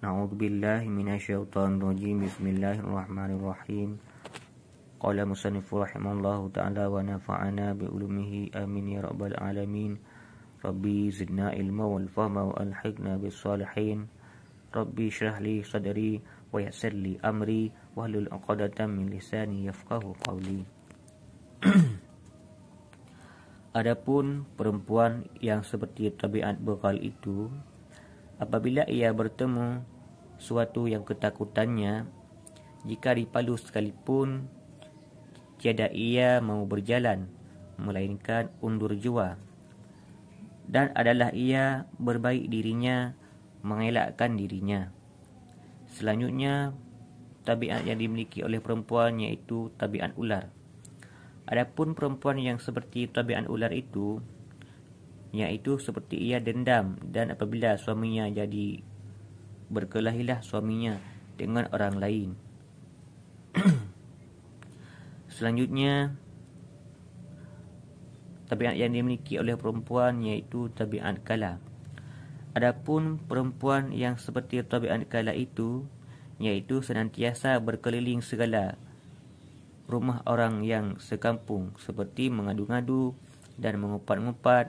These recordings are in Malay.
نعوذ بالله من الشيطان الرجيم بسم الله الرحمن الرحيم قال مصنف رحمه الله تعالى ونفعنا بعلمه امين يا رب العالمين ربي زدنا علما والفهم والحقنا بالصالحين ربي اشرح لي صدري ويسر لي امري واحلل عقدة من لساني يفقه قولي Adapun perempuan yang seperti tabiat bekal itu apabila ia bertemu suatu yang ketakutannya jika dipalu sekalipun tiada ia mau berjalan melainkan undur jua dan adalah ia berbaik dirinya mengelakkan dirinya selanjutnya tabiat yang dimiliki oleh perempuan iaitu tabiat ular adapun perempuan yang seperti tabiat ular itu iaitu seperti ia dendam dan apabila suaminya jadi berkelahilah suaminya dengan orang lain. Selanjutnya tabiat yang dimiliki oleh perempuan iaitu tabiat kala. Adapun perempuan yang seperti tabiat kala itu iaitu senantiasa berkeliling segala rumah orang yang sekampung seperti mengadu-ngadu dan mengupat ngumpat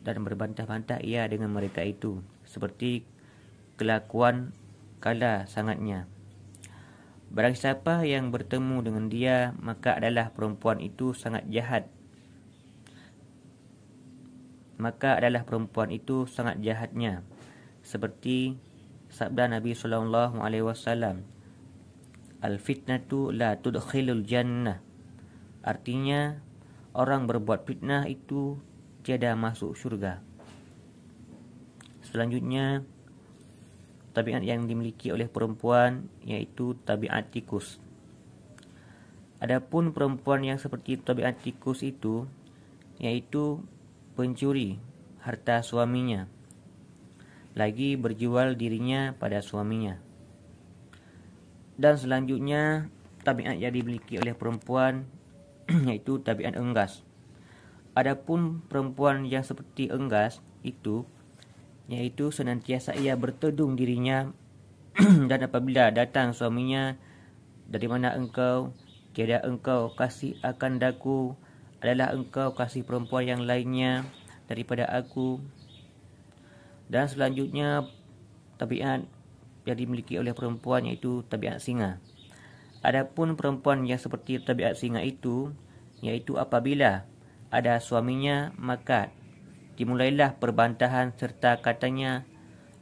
dan berbantah-bantah ia dengan mereka itu seperti kelakuan kala sangatnya. Barang siapa yang bertemu dengan dia maka adalah perempuan itu sangat jahat. Maka adalah perempuan itu sangat jahatnya seperti sabda Nabi sallallahu alaihi wasallam Al fitnatu la tudkhilul jannah artinya orang berbuat fitnah itu tiada masuk surga. Selanjutnya, tabiat yang dimiliki oleh perempuan yaitu tabiat tikus. Adapun perempuan yang seperti tabiat tikus itu yaitu pencuri harta suaminya lagi berjual dirinya pada suaminya. Dan selanjutnya tabiat yang dimiliki oleh perempuan yaitu tabiat enggas. Adapun perempuan yang seperti enggas itu yaitu senantiasa ia bertedung dirinya dan apabila datang suaminya dari mana engkau tiada engkau kasih akan daku adalah engkau kasih perempuan yang lainnya daripada aku dan selanjutnya tabiat yang dimiliki oleh perempuan yaitu tabiat singa adapun perempuan yang seperti tabiat singa itu yaitu apabila ada suaminya maka dimulailah perbantahan serta katanya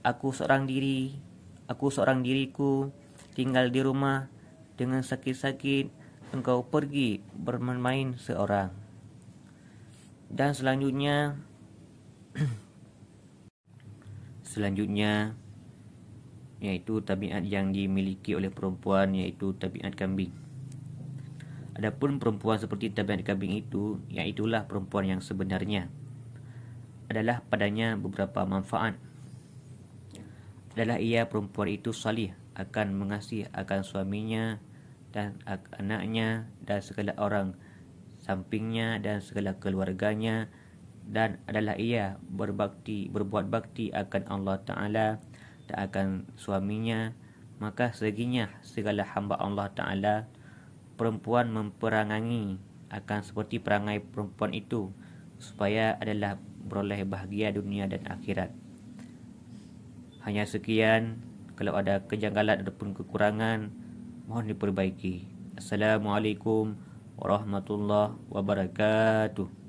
aku seorang diri aku seorang diriku tinggal di rumah dengan sakit-sakit engkau pergi bermain-main seorang dan selanjutnya selanjutnya yaitu tabiat yang dimiliki oleh perempuan yaitu tabiat kambing Adapun perempuan seperti tabiat kambing itu, yang itulah perempuan yang sebenarnya, adalah padanya beberapa manfaat. Adalah ia perempuan itu salih, akan mengasih akan suaminya dan anaknya dan segala orang sampingnya dan segala keluarganya dan adalah ia berbakti berbuat bakti akan Allah Taala dan akan suaminya maka seginya segala hamba Allah Taala perempuan memperangangi akan seperti perangai perempuan itu supaya adalah beroleh bahagia dunia dan akhirat. Hanya sekian, kalau ada kejanggalan ataupun kekurangan, mohon diperbaiki. Assalamualaikum warahmatullahi wabarakatuh.